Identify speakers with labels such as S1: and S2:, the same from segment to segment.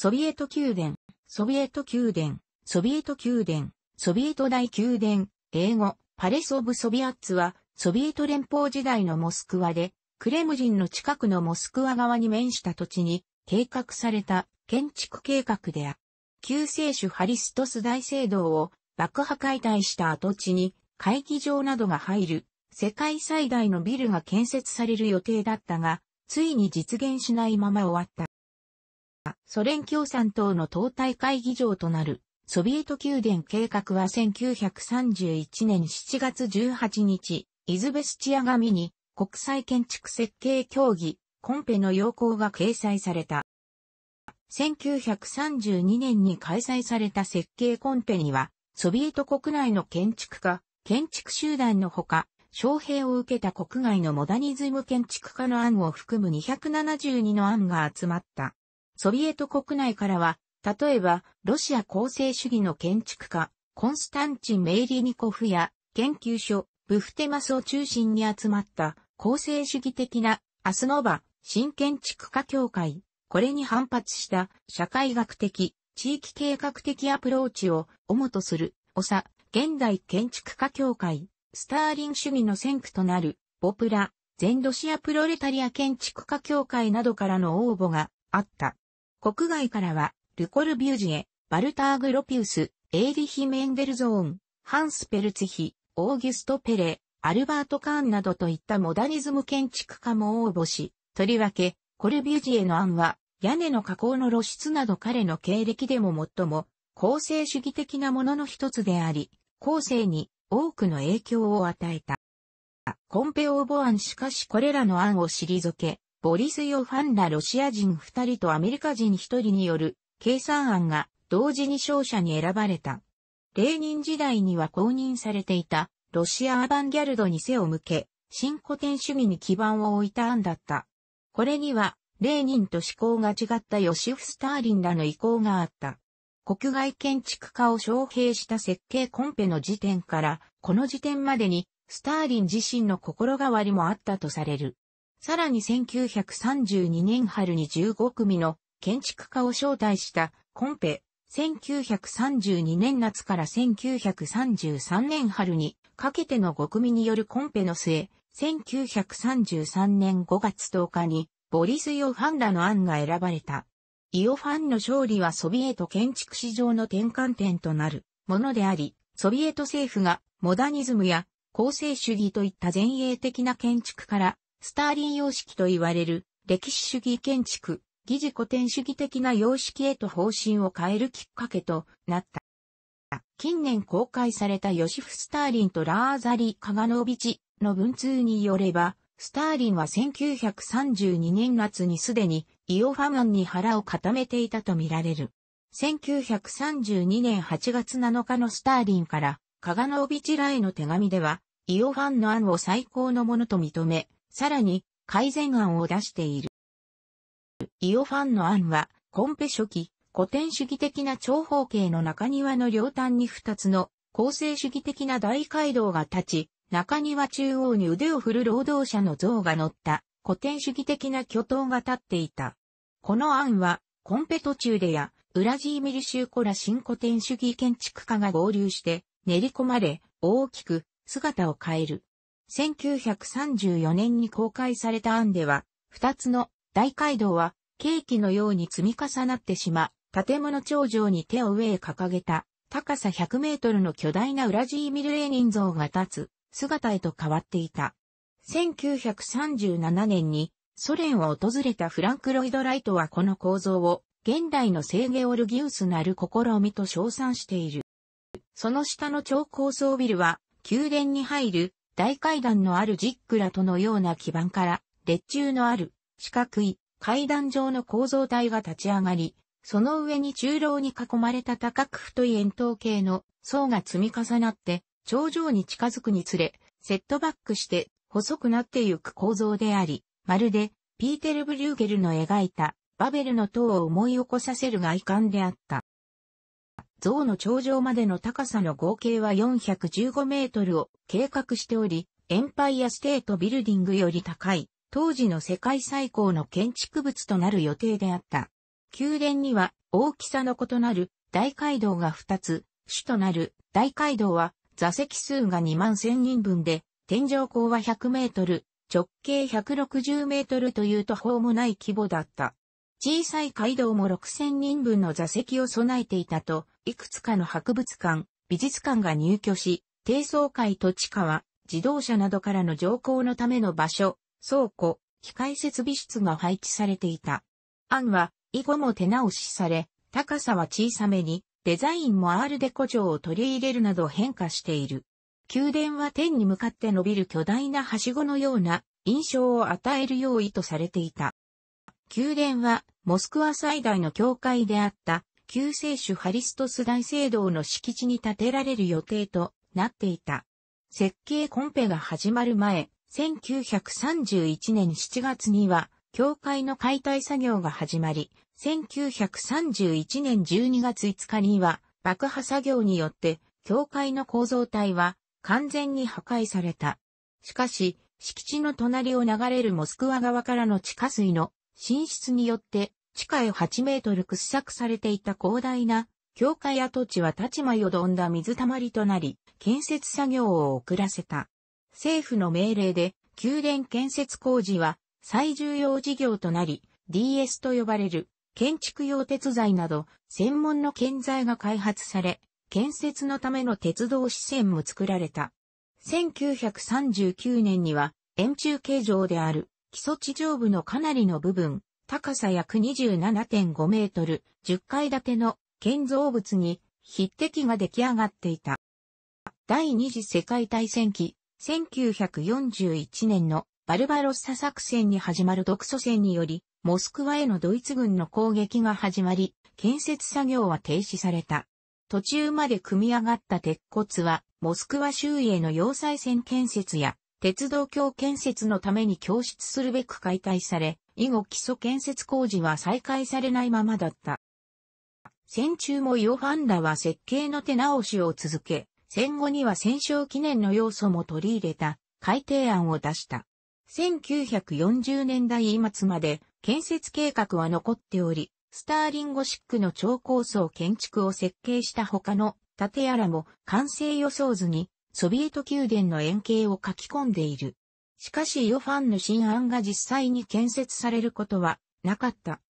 S1: ソビエト宮殿、ソビエト宮殿、ソビエト宮殿、ソビエト大宮殿、英語、パレス・オブ・ソビアッツは、ソビエト連邦時代のモスクワで、クレムジンの近くのモスクワ側に面した土地に、計画された建築計画である。救世主ハリストス大聖堂を爆破解体した跡地に会議場などが入る世界最大のビルが建設される予定だったが、ついに実現しないまま終わった。ソ連共産党の党大会議場となる、ソビエト宮殿計画は1931年7月18日、イズベスチア紙に国際建築設計協議、コンペの要項が掲載された。1932年に開催された設計コンペには、ソビエト国内の建築家、建築集団のほか、招聘を受けた国外のモダニズム建築家の案を含む272の案が集まった。ソビエト国内からは、例えば、ロシア構成主義の建築家、コンスタンチン・メイリニコフや、研究所、ブフテマスを中心に集まった、構成主義的な、アスノバ、新建築家協会、これに反発した、社会学的、地域計画的アプローチを、主とする、オサ、現代建築家協会、スターリン主義の先駆となる、ポプラ、全ロシアプロレタリア建築家協会などからの応募があった。国外からは、ルコルビュージエ、バルターグ・ロピウス、エイリヒ・メンデルゾーン、ハンス・ペルツヒ、オーギュスト・ペレ、アルバート・カーンなどといったモダニズム建築家も応募し、とりわけ、コルビュージエの案は、屋根の加工の露出など彼の経歴でも最も、構成主義的なものの一つであり、後世に多くの影響を与えた。コンペ応募案しかしこれらの案を退け、ボリス・ヨファンらロシア人2人とアメリカ人1人による計算案が同時に勝者に選ばれた。レーニン時代には公認されていたロシアアバンギャルドに背を向け、新古典主義に基盤を置いた案だった。これには、レーニンと思考が違ったヨシフ・スターリンらの意向があった。国外建築家を招聘した設計コンペの時点から、この時点までに、スターリン自身の心変わりもあったとされる。さらに1932年春に15組の建築家を招待したコンペ、1932年夏から1933年春にかけての5組によるコンペの末、1933年5月10日にボリス・ヨファンらの案が選ばれた。イオファンの勝利はソビエト建築史上の転換点となるものであり、ソビエト政府がモダニズムや構成主義といった前衛的な建築からスターリン様式と言われる歴史主義建築、疑似古典主義的な様式へと方針を変えるきっかけとなった。近年公開されたヨシフ・スターリンとラーザリ・カガノービチの文通によれば、スターリンは1932年夏にすでにイオファマンに腹を固めていたとみられる。1932年8月7日のスターリンからカガノービチらへの手紙では、イオファンの案を最高のものと認め、さらに改善案を出している。イオファンの案は、コンペ初期、古典主義的な長方形の中庭の両端に2つの構成主義的な大街道が立ち、中庭中央に腕を振る労働者の像が乗った古典主義的な巨頭が立っていた。この案は、コンペ途中でや、ウラジーミル・シューコラ新古典主義建築家が合流して練り込まれ、大きく姿を変える。1934年に公開された案では、二つの大街道は、ケーキのように積み重なってしま、建物頂上に手を上へ掲げた、高さ100メートルの巨大なウラジーミル・レーニン像が立つ姿へと変わっていた。1937年にソ連を訪れたフランク・ロイド・ライトはこの構造を現代の聖ゲオルギウスなる試みと称賛している。その下の超高層ビルは宮殿に入る大階段のあるジックラとのような基盤から、列柱のある四角い階段状の構造体が立ち上がり、その上に中楼に囲まれた高く太い円筒形の層が積み重なって、頂上に近づくにつれ、セットバックして細くなってゆく構造であり、まるでピーテル・ブリューゲルの描いたバベルの塔を思い起こさせる外観であった。像の頂上までの高さの合計は415メートルを計画しており、エンパイアステートビルディングより高い、当時の世界最高の建築物となる予定であった。宮殿には大きさの異なる大街道が2つ、主となる大街道は座席数が2万1000人分で、天井高は100メートル、直径160メートルという途方もない規模だった。小さい街道も6000人分の座席を備えていたと、いくつかの博物館、美術館が入居し、低層階と地下は自動車などからの乗降のための場所、倉庫、機械設備室が配置されていた。案は以後も手直しされ、高さは小さめに、デザインもアールデコ城を取り入れるなど変化している。宮殿は天に向かって伸びる巨大なはしごのような印象を与えるよう意とされていた。宮殿は、モスクワ最大の教会であった、救世主ハリストス大聖堂の敷地に建てられる予定となっていた。設計コンペが始まる前、1931年7月には、教会の解体作業が始まり、1931年12月5日には、爆破作業によって、教会の構造体は完全に破壊された。しかし、敷地の隣を流れるモスクワ側からの地下水の進出によって地下へ8メートル掘削されていた広大な教会跡地は立ちまよどんだ水たまりとなり、建設作業を遅らせた。政府の命令で、宮殿建設工事は最重要事業となり、DS と呼ばれる建築用鉄材など専門の建材が開発され、建設のための鉄道支線も作られた。1939年には円柱形状である基礎地上部のかなりの部分、高さ約27.5メートル、10階建ての建造物に筆敵が出来上がっていた。第二次世界大戦期、1941年のバルバロッサ作戦に始まる独ソ戦により、モスクワへのドイツ軍の攻撃が始まり、建設作業は停止された。途中まで組み上がった鉄骨は、モスクワ周囲への要塞線建設や鉄道橋建設のために供出するべく解体され、以後基礎建設工事は再開されないままだった。戦中もヨハンらは設計の手直しを続け、戦後には戦勝記念の要素も取り入れた改定案を出した。1940年代末まで建設計画は残っており、スターリンゴシックの超高層建築を設計した他の建屋らも完成予想図にソビエト宮殿の円形を書き込んでいる。しかしヨファンの新案が実際に建設されることはなかった。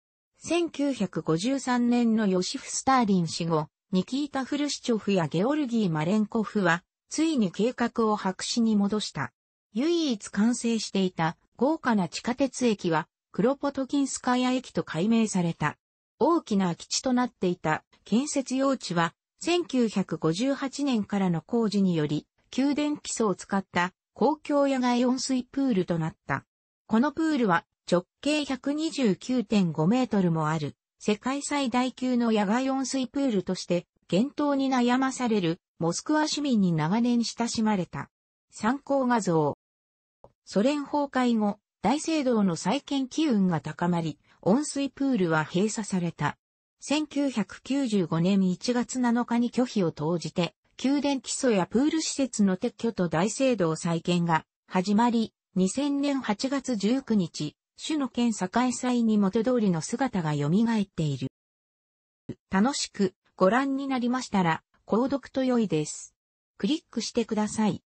S1: 1953年のヨシフ・スターリン死後、ニキータ・フルシチョフやゲオルギー・マレンコフは、ついに計画を白紙に戻した。唯一完成していた豪華な地下鉄駅は、クロポトキンスカヤ駅と改名された。大きな空き地となっていた建設用地は、1958年からの工事により、給電基礎を使った公共野外温水プールとなった。このプールは直径129.5メートルもある世界最大級の野外温水プールとして厳冬に悩まされるモスクワ市民に長年親しまれた。参考画像。ソ連崩壊後、大聖堂の再建機運が高まり、温水プールは閉鎖された。1995年1月7日に拒否を投じて、宮殿基礎やプール施設の撤去と大聖堂再建が始まり、2000年8月19日、主の県境祭に元通りの姿が蘇っている。楽しくご覧になりましたら、購読と良いです。クリックしてください。